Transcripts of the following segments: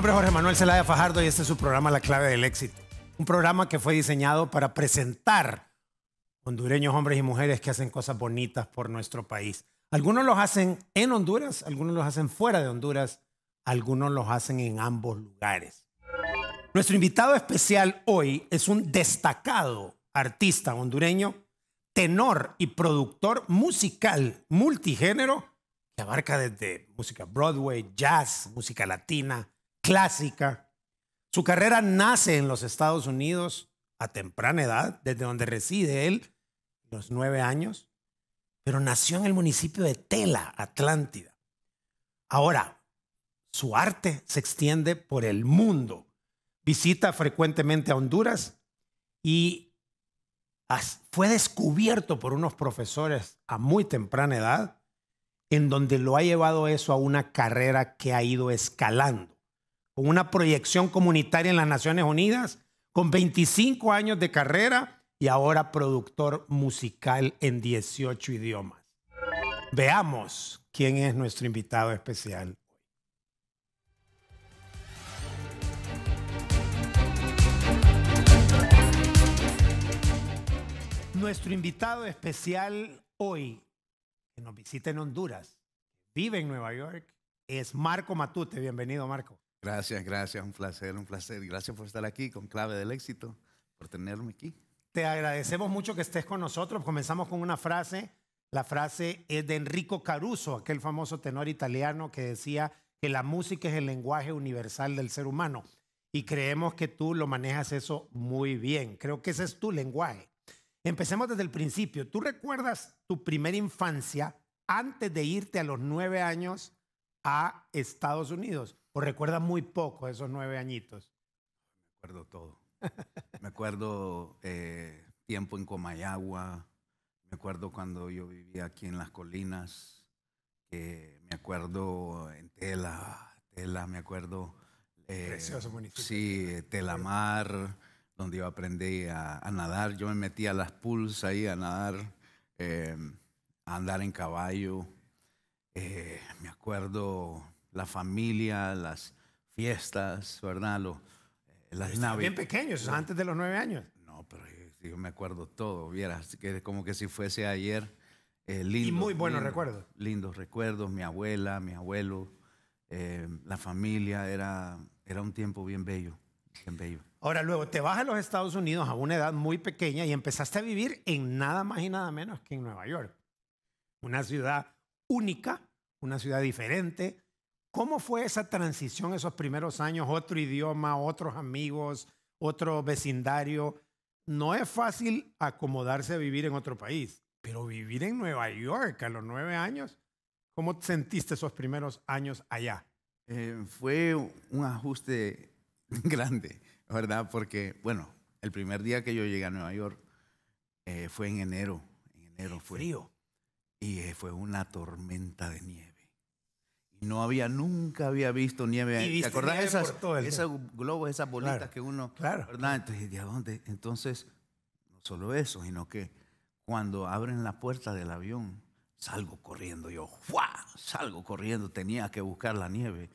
nombre es Jorge Manuel Zelaya Fajardo y este es su programa La Clave del Éxito. Un programa que fue diseñado para presentar hondureños hombres y mujeres que hacen cosas bonitas por nuestro país. Algunos los hacen en Honduras, algunos los hacen fuera de Honduras, algunos los hacen en ambos lugares. Nuestro invitado especial hoy es un destacado artista hondureño, tenor y productor musical multigénero que abarca desde música Broadway, jazz, música latina, clásica. Su carrera nace en los Estados Unidos a temprana edad, desde donde reside él, los nueve años, pero nació en el municipio de Tela, Atlántida. Ahora, su arte se extiende por el mundo. Visita frecuentemente a Honduras y fue descubierto por unos profesores a muy temprana edad, en donde lo ha llevado eso a una carrera que ha ido escalando una proyección comunitaria en las Naciones Unidas, con 25 años de carrera y ahora productor musical en 18 idiomas. Veamos quién es nuestro invitado especial. Nuestro invitado especial hoy, que nos visita en Honduras, vive en Nueva York, es Marco Matute. Bienvenido, Marco. Gracias, gracias, un placer, un placer. Gracias por estar aquí con Clave del Éxito, por tenerme aquí. Te agradecemos mucho que estés con nosotros. Comenzamos con una frase. La frase es de Enrico Caruso, aquel famoso tenor italiano que decía que la música es el lenguaje universal del ser humano. Y creemos que tú lo manejas eso muy bien. Creo que ese es tu lenguaje. Empecemos desde el principio. ¿Tú recuerdas tu primera infancia antes de irte a los nueve años a Estados Unidos? ¿O recuerdas muy poco esos nueve añitos? Me acuerdo todo. me acuerdo eh, tiempo en Comayagua, me acuerdo cuando yo vivía aquí en las colinas, eh, me acuerdo en Tela, Tela, me acuerdo. Eh, Precioso municipio. Sí, Telamar, donde yo aprendí a, nadar. Yo me metí a las pools ahí a nadar, eh, a andar en caballo. me acuerdo la familia, las fiestas, ¿verdad? Lo, eh, las Bien pequeños, antes de los nueve años. No, pero yo, me acuerdo todo, vieras, que como que si fuese ayer. Eh, y muy buenos recuerdos. Lindos recuerdos, mi abuela, mi abuelo, eh, la familia, era, era un tiempo bien bello, bien bello. Ahora luego te vas a los Estados Unidos a una edad muy pequeña y empezaste a vivir en nada más y nada menos que en Nueva York. Una ciudad única, una ciudad diferente, ¿Cómo fue esa transición esos primeros años? Otro idioma, otros amigos, otro vecindario. No es fácil acomodarse a vivir en otro país, pero vivir en Nueva York a los nueve años, ¿cómo sentiste esos primeros años allá? Eh, fue un ajuste grande, ¿verdad? Porque, bueno, el primer día que yo llegué a Nueva York eh, fue en enero. En enero fue. Frío. Y eh, fue una tormenta de nieve no había, nunca había visto nieve. Y ¿Te acordás esas, esos globos, esas bolitas que uno... Claro. ¿verdad? Entonces, ¿de dónde? Entonces, no solo eso, sino que cuando abren la puerta del avión, salgo corriendo, yo, Salgo corriendo, tenía que buscar la nieve,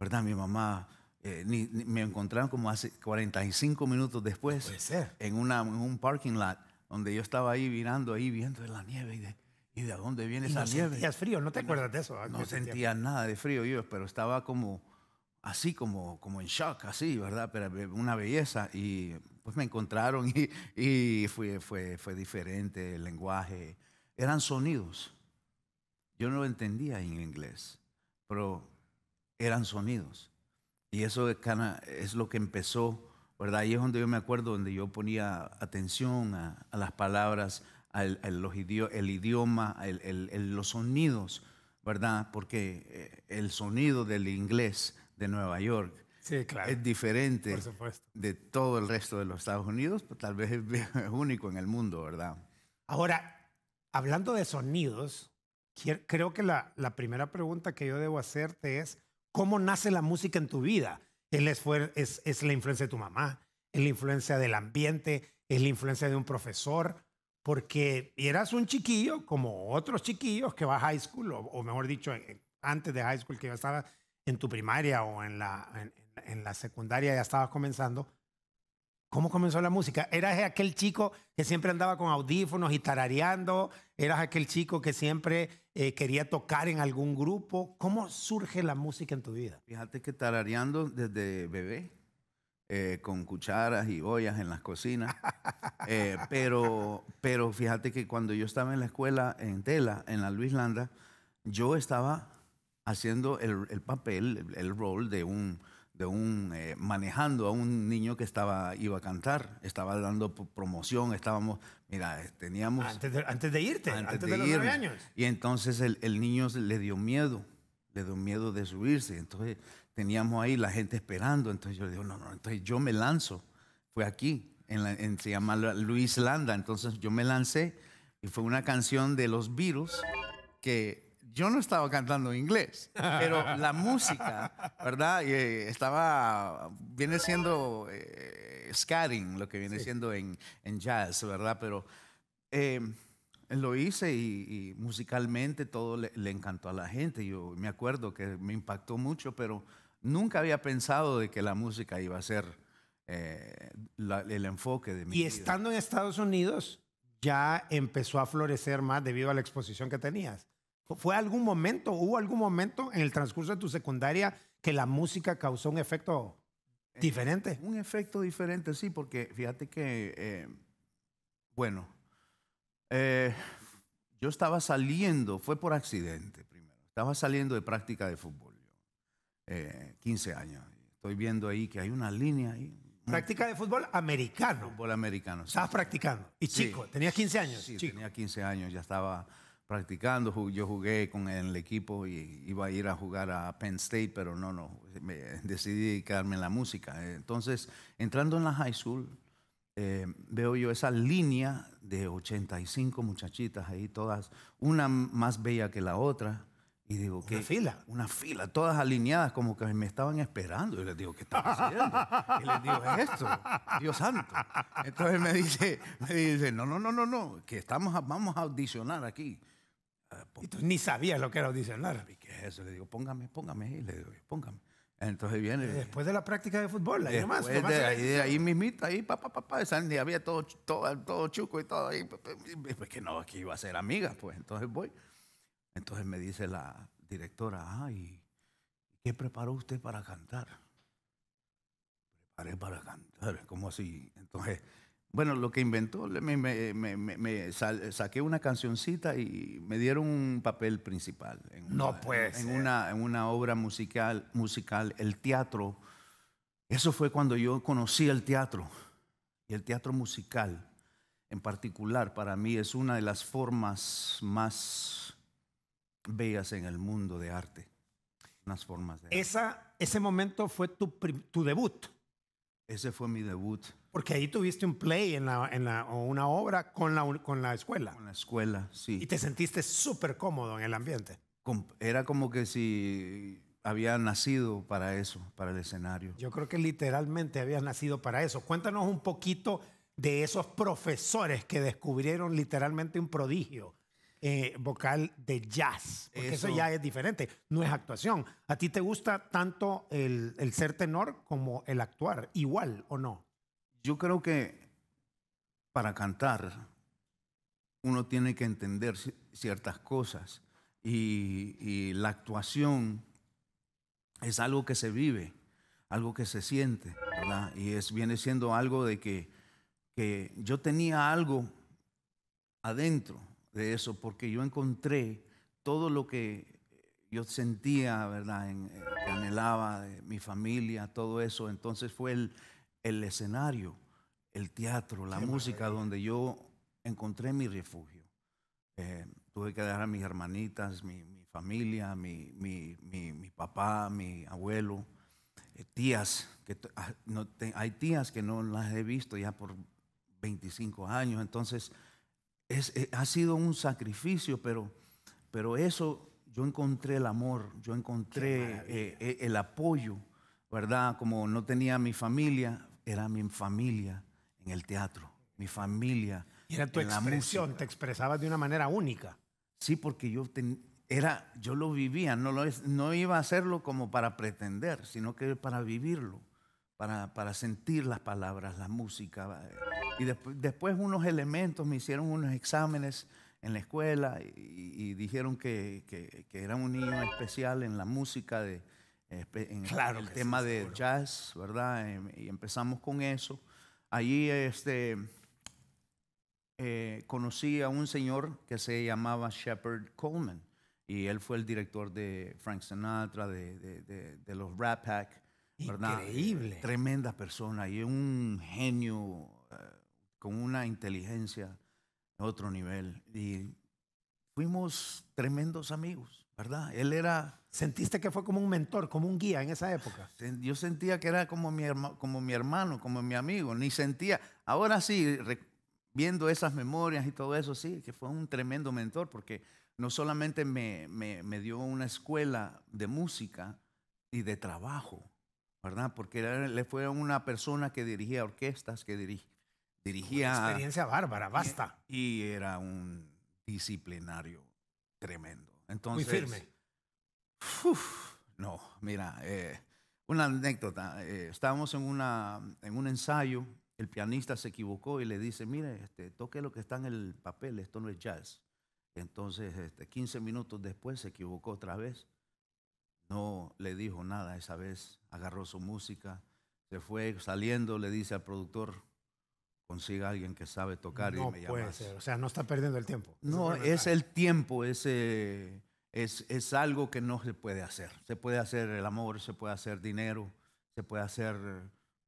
¿verdad? Mi mamá... Eh, me encontraron como hace 45 minutos después en, en un parking lot donde yo estaba ahí mirando, ahí viendo la nieve y de, ¿y de dónde viene esa no nieve? Sentías frío, no te acuerdas de eso. No sentía nada de frío yo, pero estaba como así como, como en shock, así, ¿verdad? Pero una belleza. Y pues me encontraron y, y fue, fue, fue diferente el lenguaje. Eran sonidos. Yo no lo entendía en inglés, pero eran sonidos. Y eso es lo que empezó, ¿verdad? Y es donde yo me acuerdo, donde yo ponía atención a, a las palabras al, los el idioma, los sonidos, ¿verdad? Porque eh, el sonido del inglés de Nueva York es diferente de todo el resto de los Estados Unidos, pero pues, tal vez es único en el mundo, ¿verdad? Ahora, hablando de sonidos, creo que la, primera pregunta que yo debo hacerte es, ¿cómo nace la música en tu vida? es la influencia de tu mamá, es la influencia del ambiente, es la influencia de un profesor porque eras un chiquillo como otros chiquillos que va a high school, o, mejor dicho, eh, antes de high school, que ya estabas en tu primaria o en la, en, la secundaria, ya estabas comenzando. ¿Cómo comenzó la música? ¿Eras aquel chico que siempre andaba con audífonos y tarareando? ¿Eras aquel chico que siempre eh, quería tocar en algún grupo? ¿Cómo surge la música en tu vida? Fíjate que tarareando desde bebé. Eh, con cucharas y ollas en las cocinas. Eh, pero, pero fíjate que cuando yo estaba en la escuela en Tela, en la Luis Landa, yo estaba haciendo el, papel, el, rol de un, de un eh, manejando a un niño que estaba, iba a cantar, estaba dando promoción, estábamos, mira, teníamos... Antes de, irte, antes, de, los nueve años. Y entonces el, el niño le dio miedo le dio miedo de subirse. Entonces teníamos ahí la gente esperando. Entonces yo le digo, no, no, entonces yo me lanzo. Fue aquí, en, se llama Luis Landa. Entonces yo me lancé y fue una canción de los virus que yo no estaba cantando en inglés, pero la música, ¿verdad? Eh, estaba, viene siendo eh, scatting, lo que viene siendo en, en, jazz, ¿verdad? Pero... Eh, lo hice y, musicalmente todo le, encantó a la gente. Yo me acuerdo que me impactó mucho, pero nunca había pensado de que la música iba a ser eh, el enfoque de mi vida. Y estando en Estados Unidos, ya empezó a florecer más debido a la exposición que tenías. ¿Fue algún momento, hubo algún momento en el transcurso de tu secundaria que la música causó un efecto eh, diferente? un efecto diferente, sí, porque fíjate que, eh, bueno, eh, yo estaba saliendo, fue por accidente primero, estaba saliendo de práctica de fútbol, 15 eh, años. Estoy viendo ahí que hay una línea ahí. Práctica de fútbol americano. Fútbol americano. Estabas practicando. Y chico, tenía 15 años. Sí, tenía 15 años, ya estaba practicando. Yo jugué con el equipo y iba a ir a jugar a Penn State, pero no, no. decidí quedarme en la música. Entonces, entrando en la high school, eh, veo yo esa línea de 85 muchachitas ahí, todas, una más bella que la otra. Y digo, ¿qué? Una fila. Una fila, todas alineadas, como que me estaban esperando. Y les digo, ¿qué está haciendo? y les digo, ¿es esto? Dios santo. Entonces me dice, me dice, no, no, no, no, no, que estamos vamos a audicionar aquí. Ah, ni sabía lo que era audicionar. qué es eso? Le digo, póngame, póngame. Y le digo, póngame. Entonces viene. Después de la práctica de fútbol, ahí nomás. De, ahí, de ahí ahí, papá, papá, pa, había todo, todo, todo chuco y todo ahí. Pues que no, aquí iba a ser amiga, pues entonces voy. Entonces me dice la directora, ay, ¿qué preparó usted para cantar? Preparé para cantar, como así. Entonces bueno, lo que inventó, me, saqué una cancioncita y me dieron un papel principal. En una, no pues. En, una, obra musical, musical, el teatro. Eso fue cuando yo conocí el teatro y el teatro musical en particular para mí es una de las formas más bellas en el mundo de arte. Unas formas Esa, Ese momento fue tu debut. Ese fue mi debut. Porque ahí tuviste un play en, la, en la, o una obra con la, con la escuela. Con la escuela, sí. Y te sentiste súper cómodo en el ambiente. Era como que si había nacido para eso, para el escenario. Yo creo que literalmente habías nacido para eso. Cuéntanos un poquito de esos profesores que descubrieron literalmente un prodigio eh, vocal de jazz. Porque eso... eso... ya es diferente, no es actuación. ¿A ti te gusta tanto el, el ser tenor como el actuar? ¿Igual o no? Yo creo que para cantar uno tiene que entender ciertas cosas y, la actuación es algo que se vive, algo que se siente, ¿verdad? Y es, viene siendo algo de que, yo tenía algo adentro de eso porque yo encontré todo lo que yo sentía, ¿verdad? En, eh, que anhelaba, de mi familia, todo eso. Entonces fue el, el escenario, el teatro, la música, donde yo encontré mi refugio. Eh, tuve que dejar a mis hermanitas, mi, familia, mi, mi, papá, mi abuelo, eh, tías, que ah, no hay tías que no las he visto ya por 25 años, entonces es, eh, ha sido un sacrificio, pero, pero eso yo encontré el amor, yo encontré el apoyo, ¿verdad? Como no tenía mi familia, era mi familia en el teatro, mi familia. Y era tu expresión, te expresabas de una manera única. Sí, porque yo era, yo lo vivía, no, lo, no iba a hacerlo como para pretender, sino que para vivirlo, para, para sentir las palabras, la música. Y después, después unos elementos, me hicieron unos exámenes en la escuela y, dijeron que, que, que, era un niño especial en la música de, en el tema de jazz, ¿verdad? Em, y empezamos con eso. Allí este, eh, conocí a un señor que se llamaba Shepard Coleman y él fue el director de Frank Sinatra, de, los Rat Pack. ¿verdad? Increíble. Eh, tremenda persona y un genio eh, con una inteligencia de otro nivel. Y fuimos tremendos amigos. ¿verdad? Él era... ¿Sentiste que fue como un mentor, como un guía en esa época? Yo sentía que era como mi, como mi hermano, como mi amigo, ni sentía... Ahora sí, viendo esas memorias y todo eso, sí, que fue un tremendo mentor, porque no solamente me, dio una escuela de música y de trabajo, ¿verdad? Porque le fue una persona que dirigía orquestas, que dirigía Una experiencia bárbara, basta. y, era un disciplinario tremendo. Entonces, firme. no, mira, eh, una anécdota. Eh, estábamos en, una, en un ensayo, el pianista se equivocó y le dice, mire, este, toque lo que está en el papel, esto no es jazz. Entonces, este, 15 minutos después se equivocó otra vez. No le dijo nada esa vez, agarró su música, se fue saliendo, le dice al productor, consiga a alguien que sabe tocar no y me O sea, no está perdiendo el tiempo. No, es, el tiempo, es, es, es, algo que no se puede hacer. Se puede hacer el amor, se puede hacer dinero, se puede hacer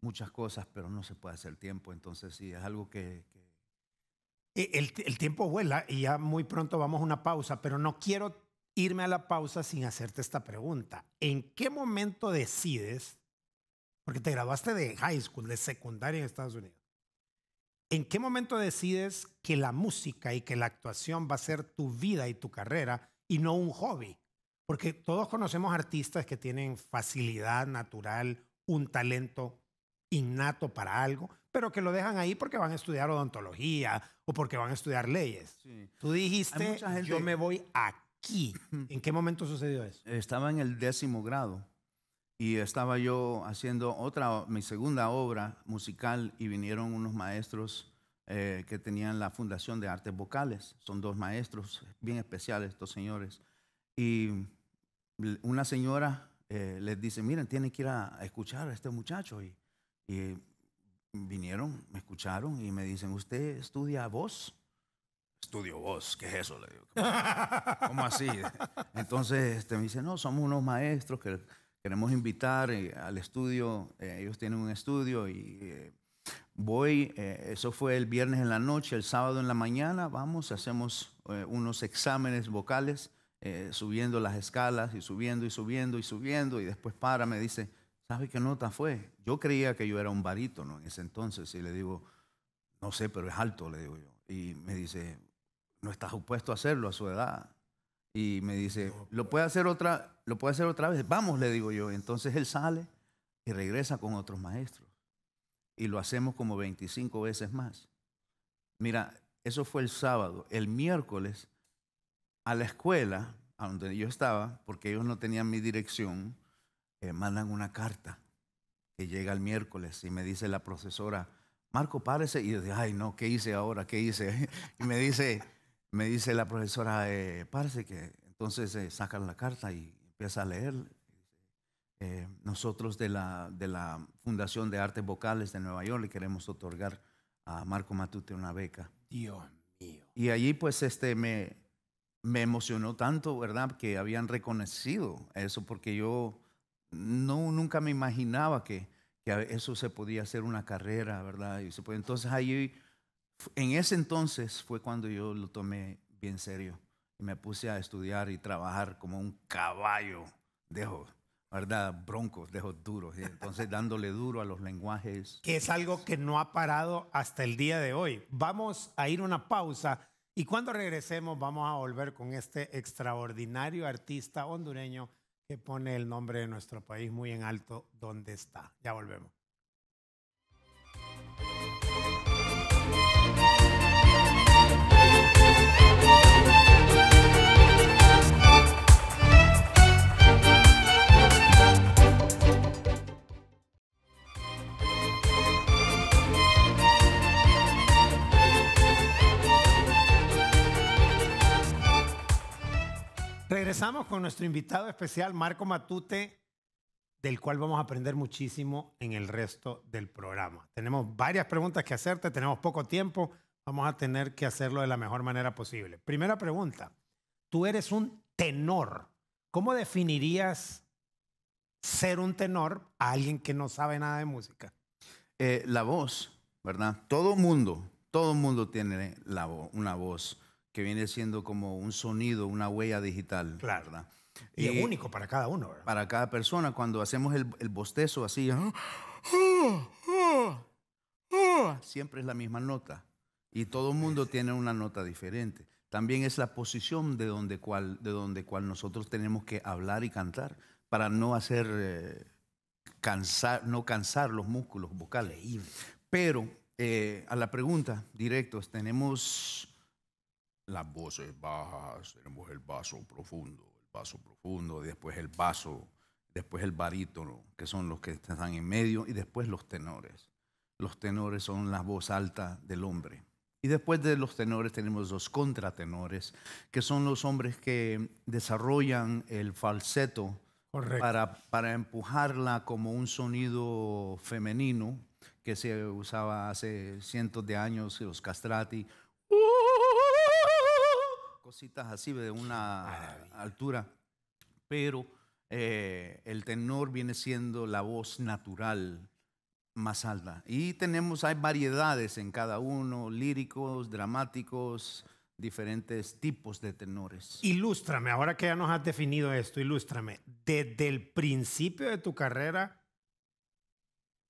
muchas cosas, pero no se puede hacer tiempo. Entonces sí, es algo que... E, el, el tiempo vuela y ya muy pronto vamos a una pausa, pero no quiero irme a la pausa sin hacerte esta pregunta. ¿En qué momento decides, porque te graduaste de high school, de secundaria en Estados Unidos? ¿En qué momento decides que la música y que la actuación va a ser tu vida y tu carrera y no un hobby? Porque todos conocemos artistas que tienen facilidad natural, un talento innato para algo, pero que lo dejan ahí porque van a estudiar odontología o porque van a estudiar leyes. Tú dijiste, yo me voy aquí. ¿En qué momento sucedió eso? Estaba en el décimo grado y estaba yo haciendo otra, mi segunda obra musical y vinieron unos maestros eh, que tenían la Fundación de Artes Vocales. Son dos maestros bien especiales estos señores. Y una señora eh, les dice, miren, tienen que ir a, escuchar a este muchacho. Y, vinieron, me escucharon y me dicen, ¿usted estudia voz? Estudio voz, ¿qué es eso? Le ¿cómo, así? Entonces este, me dice, no, somos unos maestros que queremos invitar eh, al estudio, eh, ellos tienen un estudio y eh, voy, eso fue el viernes en la noche, el sábado en la mañana, vamos, hacemos unos exámenes vocales, subiendo las escalas y subiendo y subiendo y subiendo y después para, me dice, ¿sabe qué nota fue? Yo creía que yo era un barítono en ese entonces y le digo, no sé, pero es alto, le digo yo. Y me dice, no estás opuesto a hacerlo a su edad. Y me dice, ¿lo pues. puede hacer otra, lo puede hacer otra vez? Vamos, le digo yo. Entonces él sale y regresa con otros maestros. Y lo hacemos como 25 veces más. Mira, eso fue el sábado. El miércoles, a la escuela, a donde yo estaba, porque ellos no tenían mi dirección, eh, mandan una carta que llega el miércoles y me dice la profesora, Marco, párese. Y yo dije, ay, no, ¿qué hice ahora? ¿Qué hice? Y me dice, me dice la profesora, eh, que entonces eh, sacan la carta y empieza a leer. Eh, nosotros de la, de la Fundación de Artes Vocales de Nueva York le queremos otorgar a Marco Matute una beca. Dios mío. Y allí pues este, me, me emocionó tanto, ¿verdad? Que habían reconocido eso, porque yo no, nunca me imaginaba que, eso se podía hacer una carrera, ¿verdad? Y se puede, entonces allí en ese entonces fue cuando yo lo tomé bien serio y me puse a estudiar y trabajar como un caballo, dejo, ¿verdad? Broncos, dejo duros. Entonces dándole duro a los lenguajes. Que es algo que no ha parado hasta el día de hoy. Vamos a ir una pausa y cuando regresemos vamos a volver con este extraordinario artista hondureño que pone el nombre de nuestro país muy en alto donde está. Ya volvemos. Regresamos con nuestro invitado especial, Marco Matute, del cual vamos a aprender muchísimo en el resto del programa. Tenemos varias preguntas que hacerte, tenemos poco tiempo, vamos a tener que hacerlo de la mejor manera posible. Primera pregunta, tú eres un tenor. ¿Cómo definirías ser un tenor a alguien que no sabe nada de música? Eh, la voz, ¿verdad? Todo mundo, todo mundo tiene la una voz que viene siendo como un sonido, una huella digital. Claro. Y, es único para cada uno. ¿verdad? Para cada persona, cuando hacemos el, bostezo así, siempre es la misma nota. Y todo el mundo tiene una nota diferente. También es la posición de donde cual, de donde cual nosotros tenemos que hablar y cantar para no hacer eh, cansar, no cansar los músculos vocales. Pero eh, a la pregunta directos, tenemos las voces bajas, tenemos el vaso profundo, el vaso profundo, después el vaso, después el barítono, que son los que están en medio, y después los tenores. Los tenores son la voz alta del hombre. Y después de los tenores tenemos los contratenores, que son los hombres que desarrollan el falseto para, para, empujarla como un sonido femenino que se usaba hace cientos de años, los castrati, cositas así de una altura, pero eh, el tenor viene siendo la voz natural más alta. Y tenemos, hay variedades en cada uno, líricos, dramáticos, diferentes tipos de tenores. Ilústrame, ahora que ya nos has definido esto, ilústrame, desde el principio de tu carrera,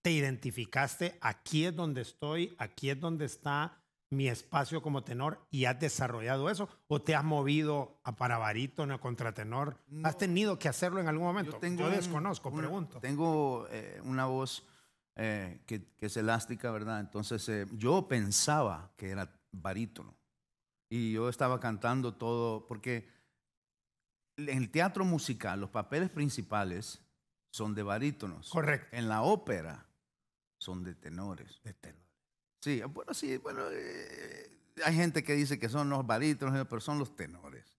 te identificaste, aquí es donde estoy, aquí es donde está mi espacio como tenor y has desarrollado eso? ¿O te has movido a para barítono, contratenor? ¿Has tenido que hacerlo en algún momento? Yo, desconozco, pregunto. Tengo eh, una voz eh, que, es elástica, ¿verdad? Entonces eh, yo pensaba que era barítono y yo estaba cantando todo, porque en el teatro musical los papeles principales son de barítonos. Correcto. En la ópera son de tenores. De tenores. Sí, bueno, sí, bueno, eh, hay gente que dice que son los barítonos, pero son los tenores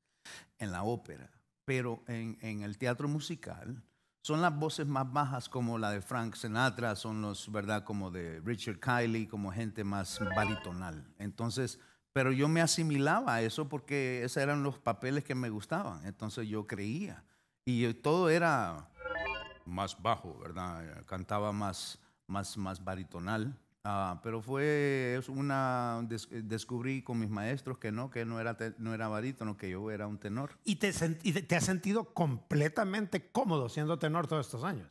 en la ópera. Pero en, el teatro musical son las voces más bajas como la de Frank Sinatra, son los, ¿verdad? Como de Richard Kiley, como gente más baritonal. Entonces, pero yo me asimilaba a eso porque esos eran los papeles que me gustaban. Entonces yo creía. Y todo era más bajo, ¿verdad? Cantaba más, más, más baritonal. Ah, pero fue una eh, descubrí con mis maestros que no, que no era no era barítono, que yo era un tenor. ¿Y te, has sentido completamente cómodo siendo tenor todos estos años?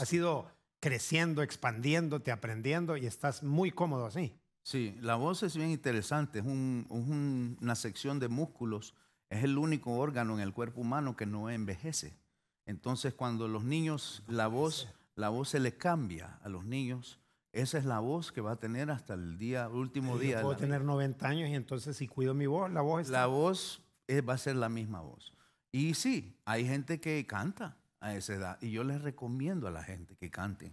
Has ido creciendo, expandiéndote, aprendiendo y estás muy cómodo así. Sí, la voz es bien interesante, es, una sección de músculos, es el único órgano en el cuerpo humano que no envejece. Entonces cuando los niños, la voz, la voz se le cambia a los niños esa es la voz que va a tener hasta el día, último día. Yo puedo tener 90 años y entonces si cuido mi voz, la voz es La voz va a ser la misma voz. Y sí, hay gente que canta a esa edad y yo les recomiendo a la gente que cante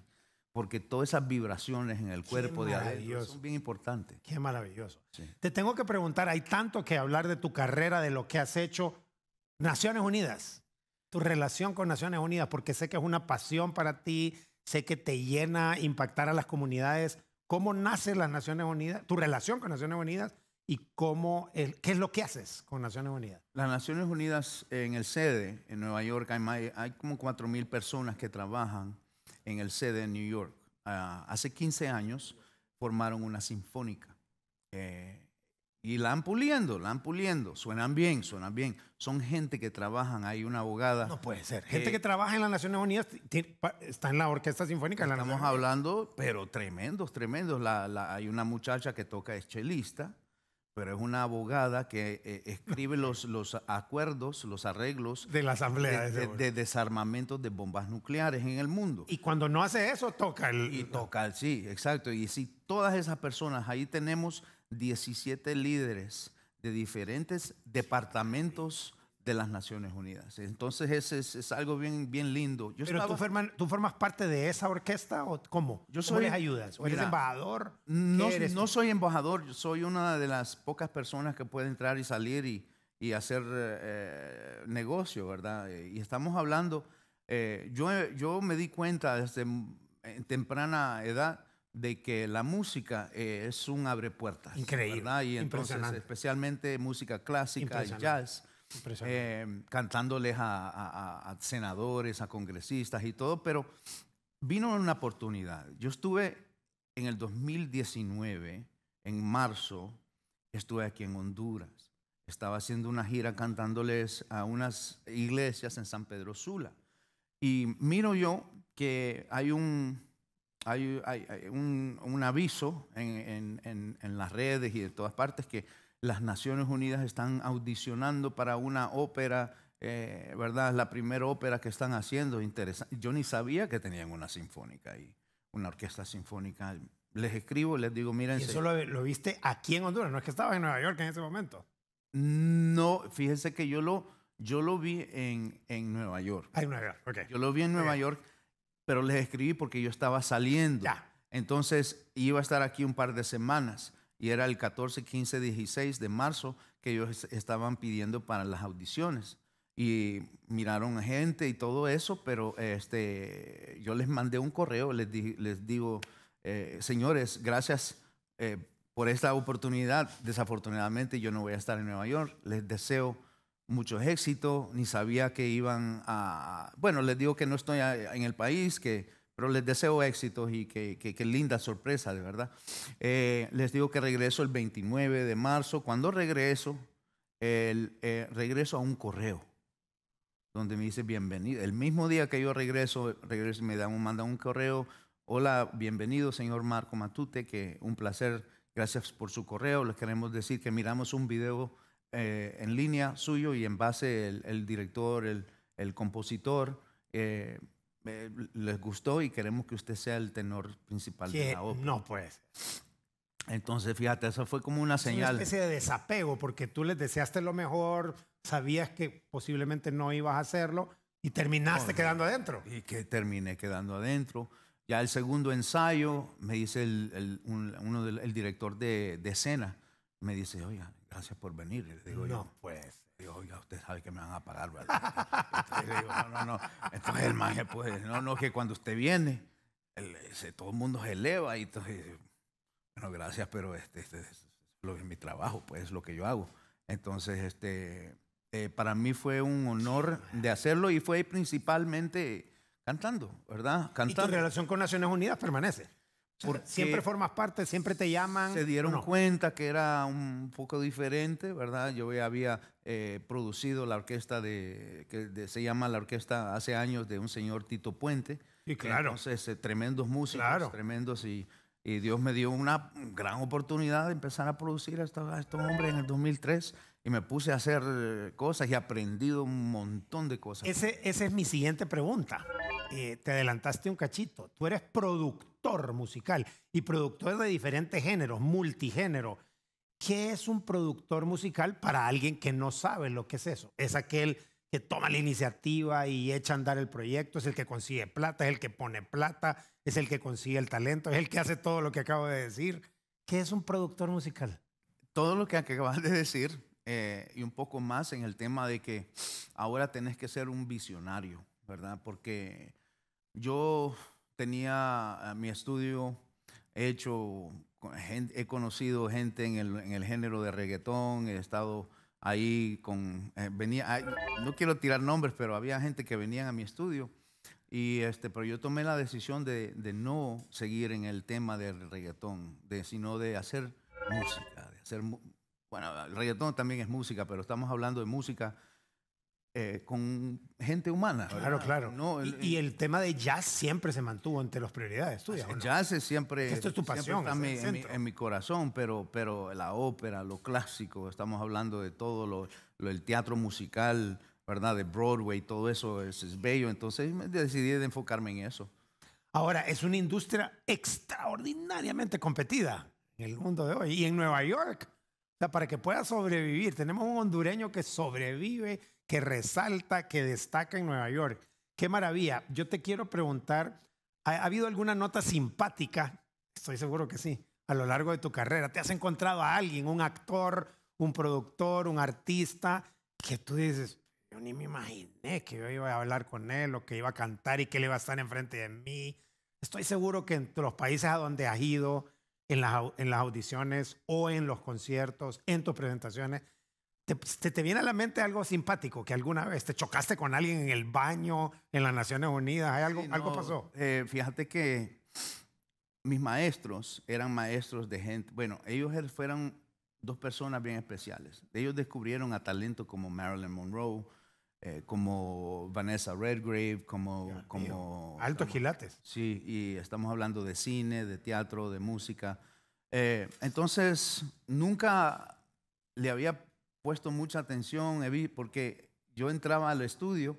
porque todas esas vibraciones en el cuerpo de adentro son bien importantes. Qué maravilloso. Te tengo que preguntar, hay tanto que hablar de tu carrera, de lo que has hecho. Naciones Unidas, tu relación con Naciones Unidas, porque sé que es una pasión para ti, sé que te llena impactar a las comunidades. ¿Cómo nace las Naciones Unidas, tu relación con Naciones Unidas y cómo, qué es lo que haces con Naciones Unidas? Las Naciones Unidas en el sede, en Nueva York, hay, hay como 4.000 personas que trabajan en el sede en New York. Ah, hace 15 años formaron una sinfónica. Eh, y la han puliendo, la han puliendo. Suenan bien, suenan bien. Son gente que trabajan. Hay una abogada. No puede ser. Gente que trabaja en las Naciones Unidas está en la Orquesta Sinfónica la Estamos hablando, pero tremendos, tremendos. hay una muchacha que toca, es chelista, pero es una abogada que eh, escribe los, los acuerdos, los arreglos. De la Asamblea. De, de, desarmamento de bombas nucleares en el mundo. Y cuando no hace eso, toca el. Y toca, sí, exacto. Y si todas esas personas, ahí tenemos 17 líderes de diferentes departamentos de las Naciones Unidas. Entonces ese es, algo bien, bien lindo. Yo Pero tú, formas parte de esa orquesta o cómo? Yo soy, ¿Cómo ayudas? ¿O eres embajador? No, no soy embajador, soy una de las pocas personas que puede entrar y salir y, hacer eh, eh, negocio, ¿verdad? Eh, y estamos hablando, yo, yo me di cuenta desde temprana edad de que la música eh, es un abre puertas. Increíble. Y entonces, especialmente música clásica y jazz, eh, cantándoles a, a, senadores, a congresistas y todo, pero vino una oportunidad. Yo estuve en el 2019, en marzo, estuve aquí en Honduras. Estaba haciendo una gira cantándoles a unas iglesias en San Pedro Sula. Y miro yo que hay un hay, un, aviso en, las redes y en todas partes que las Naciones Unidas están audicionando para una ópera, eh, ¿verdad? La primera ópera que están haciendo. Interesante. Yo ni sabía que tenían una sinfónica ahí, una orquesta sinfónica. Les escribo, les digo, miren. ¿Y eso lo, viste aquí en Honduras? No es que estaba en Nueva York en ese momento. No, fíjense que yo lo, yo lo vi en, Nueva York. Ah, en Nueva York, ok. Yo lo vi en Nueva York pero les escribí porque yo estaba saliendo. Entonces iba a estar aquí un par de semanas y era el 14, 15, 16 de marzo que ellos estaban pidiendo para las audiciones. Y miraron a gente y todo eso, pero este, yo les mandé un correo, les, les digo, eh, señores, gracias eh, por esta oportunidad. Desafortunadamente yo no voy a estar en Nueva York, les deseo muchos éxitos, ni sabía que iban a... Bueno, les digo que no estoy en el país, que, pero les deseo éxitos y que, linda sorpresa, de verdad. Eh, les digo que regreso el 29 de marzo. Cuando regreso, el, eh, regreso a un correo donde me dice bienvenido. El mismo día que yo regreso, me dan, manda un correo. Hola, bienvenido, señor Marco Matute, que un placer. Gracias por su correo. Les queremos decir que miramos un video eh, en línea suyo y en base el, director, el, compositor, eh, eh, les gustó y queremos que usted sea el tenor principal de la obra. No, pues. Entonces, fíjate, eso fue como una señal. una especie de desapego, porque tú les deseaste lo mejor, sabías que posiblemente no ibas a hacerlo y terminaste quedando adentro. Y que terminé quedando adentro. Ya el segundo ensayo, me dice el, el, uno del, el director de, de escena, me dice, oiga, gracias por venir. Le digo, yo, pues, oiga, usted sabe que me van a pagar, ¿verdad? Entonces no, no, no. Entonces el maje, pues, no, no, que cuando usted viene, todo el mundo se eleva y entonces, bueno, gracias, pero este, este lo es mi trabajo, pues, es lo que yo hago. Entonces, este, eh, para mí fue un honor de hacerlo y fue principalmente cantando, ¿verdad? Cantando. ¿Y tu relación con Naciones Unidas permanece? siempre formas parte, siempre te llaman. Se dieron cuenta que era un poco diferente, ¿verdad? Yo había eh, producido la orquesta de, que se llama la orquesta hace años de un señor Tito Puente. Y claro. Entonces, eh, tremendos músicos, tremendos y, Dios me dio una gran oportunidad de empezar a producir a estos, hombres en el 2003 y me puse a hacer eh, cosas y aprendido un montón de cosas. Ese, esa es mi siguiente pregunta. te adelantaste un cachito. Tú eres productor musical y productor de diferentes géneros, multigénero. ¿Qué es un productor musical para alguien que no sabe lo que es eso? Es aquel que toma la iniciativa y echa a andar el proyecto, es el que consigue plata, es el que pone plata, es el que consigue el talento, es el que hace todo lo que acabo de decir. ¿Qué es un productor musical? Todo lo que acabas de decir eh, y un poco más en el tema de que ahora tenés que ser un visionario, ¿verdad? Porque yo tenía eh, mi estudio hecho, he conocido gente en el, género de reggaetón, he estado ahí con, eh, venía, no quiero tirar nombres, pero había gente que venían a mi estudio, y este, pero yo tomé la decisión de, no seguir en el tema del reggaetón, de, sino de hacer música, bueno, el reggaetón también es música, pero estamos hablando de música eh, con gente humana. Claro, claro. y, el tema de jazz siempre se mantuvo entre las prioridades tuyas. El jazz es siempre. Esto es tu pasión. Está en, mi, corazón, pero, pero la ópera, lo clásico, estamos hablando de todo, lo, el teatro musical, ¿verdad? De Broadway, todo eso es, bello. Entonces decidí enfocarme en eso. Ahora, es una industria extraordinariamente competida en el mundo de hoy. Y en Nueva York para que pueda sobrevivir. Tenemos un hondureño que sobrevive, que resalta, que destaca en Nueva York. Qué maravilla. Yo te quiero preguntar, ¿ha, habido alguna nota simpática? Estoy seguro que sí. A lo largo de tu carrera, ¿te has encontrado a alguien, un actor, un productor, un artista, que tú dices, yo ni me imaginé que yo iba a hablar con él o que iba a cantar y que él iba a estar enfrente de mí? Estoy seguro que entre los países a donde has ido, en las, audiciones o en los conciertos, en tus presentaciones, te, viene a la mente algo simpático, que alguna vez te chocaste con alguien en el baño, en las Naciones Unidas, ¿hay algo, algo pasó? Eh, fíjate que mis maestros eran maestros de gente, bueno, ellos er, fueron dos personas bien especiales. Ellos descubrieron a talento como Marilyn Monroe, eh, como Vanessa Redgrave, como... Alto como alto gilates Sí, y estamos hablando de cine, de teatro, de música. Eh, entonces, nunca le había puesto mucha atención, porque yo entraba al estudio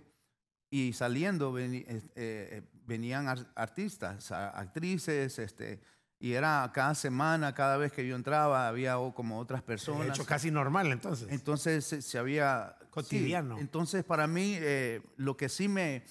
y saliendo eh, venían artistas, actrices, este, y era cada semana, cada vez que yo entraba, había como otras personas. hecho, casi normal entonces. Entonces se, había... Cotidiano. entonces para mí eh, lo que sí me,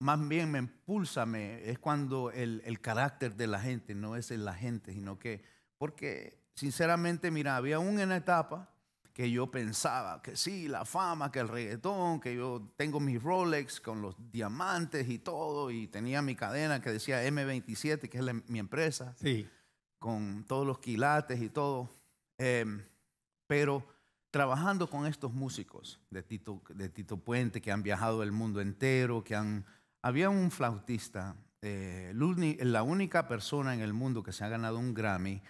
más bien me impulsa me, es cuando el, el, carácter de la gente no es la gente, sino que... Porque sinceramente, mira, había un la etapa que yo pensaba, que sí, la fama, que el reggaetón, que yo tengo mis Rolex con los diamantes y todo, y tenía mi cadena que decía M27, que es mi empresa, sí. con todos los quilates y todo. Em, pero trabajando con estos músicos de Tito, de Tito Puente, que han viajado el mundo entero, que han... Había un flautista, eh, la única persona en el mundo que se ha ganado un Grammy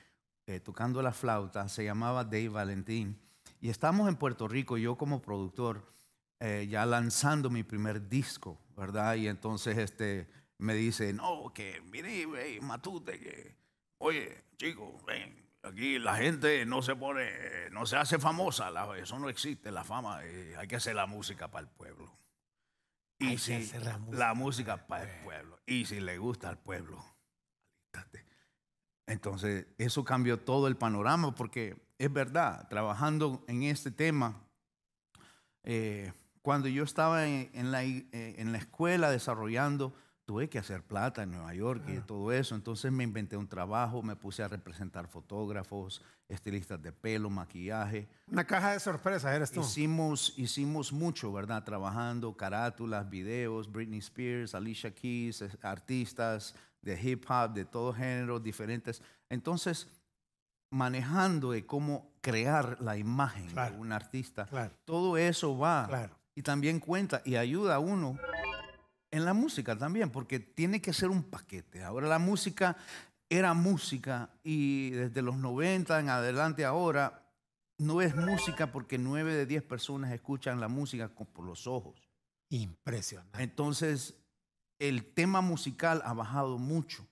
eh, tocando la flauta, se llamaba Dave Valentín. Y estamos en Puerto Rico, yo como productor, eh, ya lanzando mi primer disco, ¿verdad? Y entonces este, me dice, no, que mire, hey, Matute, que, oye, chico, aquí la gente no se pone, no se hace famosa, eso no existe, la fama, eh, hay que hacer la música para el pueblo. Y hay si, que hacer la música, la música para el pueblo. Y si le gusta al pueblo, entonces eso cambió todo el panorama porque es verdad, trabajando en este tema, eh, cuando yo estaba eh, en, la, escuela desarrollando, tuve que hacer plata en Nueva York y todo eso. Entonces me inventé un trabajo, me puse a representar fotógrafos, estilistas de pelo, maquillaje. Una caja de sorpresas eres tú. Hicimos, hicimos mucho, ¿verdad? Trabajando carátulas, videos, Britney Spears, Alicia Keys, artistas de hip hop, de todo género, diferentes. Entonces, manejando de cómo crear la imagen de un artista. Todo eso va y también cuenta y ayuda a uno en la música también, porque tiene que ser un paquete. Ahora la música era música y desde los 90 en adelante ahora no es música porque 9 de 10 personas escuchan la música por los ojos. Impresionante. Entonces, el tema musical ha bajado mucho.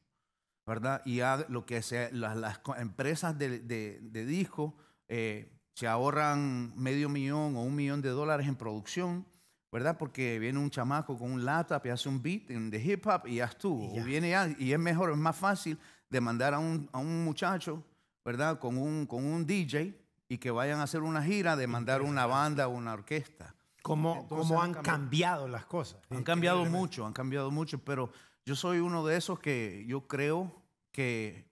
¿verdad? Y lo que las, empresas de, de, disco eh, se ahorran medio millón o un millón de dólares en producción, ¿verdad? Porque viene un chamaco con un laptop y hace un beat de hip hop y ya estuvo. Y viene y es mejor, es más fácil de mandar a un, muchacho, ¿verdad? Con un, con un DJ y que vayan a hacer una gira de mandar una banda o una orquesta. ¿Cómo, han, cambiado las cosas? Han cambiado mucho, han cambiado mucho, pero yo soy uno de esos que yo creo que,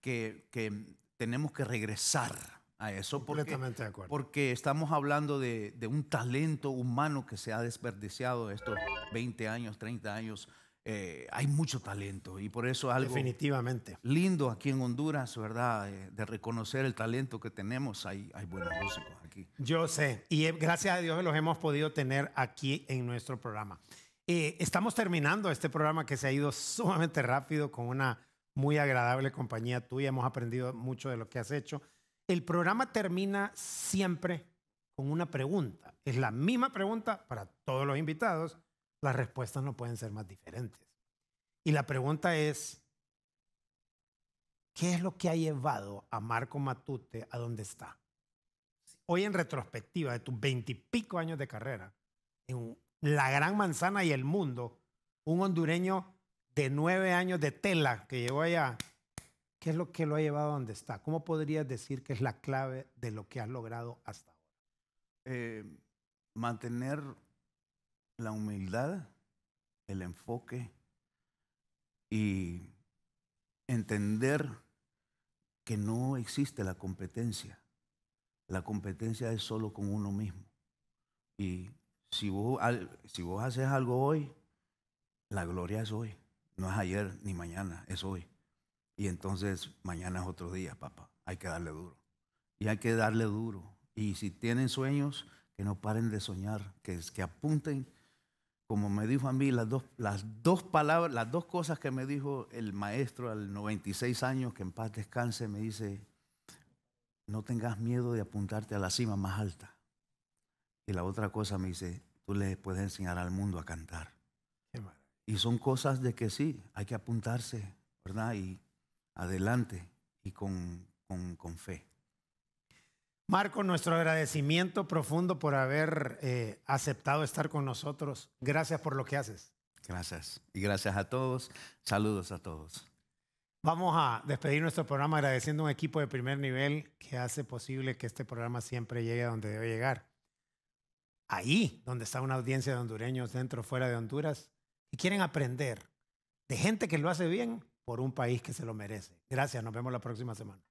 que, que tenemos que regresar a eso porque, acuerdo. porque estamos hablando de, de, un talento humano que se ha desperdiciado estos 20 años, 30 años. Eh, hay mucho talento y por eso algo Definitivamente. lindo aquí en Honduras, ¿verdad? Eh, de reconocer el talento que tenemos, hay, hay buenos músicos aquí. Yo sé, y eh, gracias a Dios los hemos podido tener aquí en nuestro programa. estamos terminando este programa que se ha ido sumamente rápido con una muy agradable compañía tuya, hemos aprendido mucho de lo que has hecho. El programa termina siempre con una pregunta. Es la misma pregunta para todos los invitados. Las respuestas no pueden ser más diferentes. Y la pregunta es, ¿qué es lo que ha llevado a Marco Matute a donde está? Hoy en retrospectiva de tus veintipico años de carrera, en la gran manzana y el mundo, un hondureño de nueve años de tela que llevó allá, ¿qué es lo que lo ha llevado a donde está? ¿Cómo podrías decir que es la clave de lo que has logrado hasta ahora? Eh, mantener la humildad, el enfoque y entender que no existe la competencia. La competencia es solo con uno mismo. Y si vos, si vos haces algo hoy, la gloria es hoy. No es ayer ni mañana, es hoy. Y entonces mañana es otro día, papá. Hay que darle duro. Y hay que darle duro. Y si tienen sueños, que no paren de soñar, que, que apunten. Como me dijo a mí, las dos, palabras, las dos cosas que me dijo el maestro al 96 años, que en paz descanse, me dice, no tengas miedo de apuntarte a la cima más alta. Y la otra cosa me dice, tú le puedes enseñar al mundo a cantar. Y son cosas de que sí, hay que apuntarse, ¿verdad? Y adelante y con, con, fe. Marco, nuestro agradecimiento profundo por haber eh, aceptado estar con nosotros. Gracias por lo que haces. Gracias. Y gracias a todos. Saludos a todos. Vamos a despedir nuestro programa agradeciendo un equipo de primer nivel que hace posible que este programa siempre llegue a donde debe llegar. Ahí, donde está una audiencia de hondureños dentro o fuera de Honduras, y quieren aprender de gente que lo hace bien por un país que se lo merece. Gracias, nos vemos la próxima semana.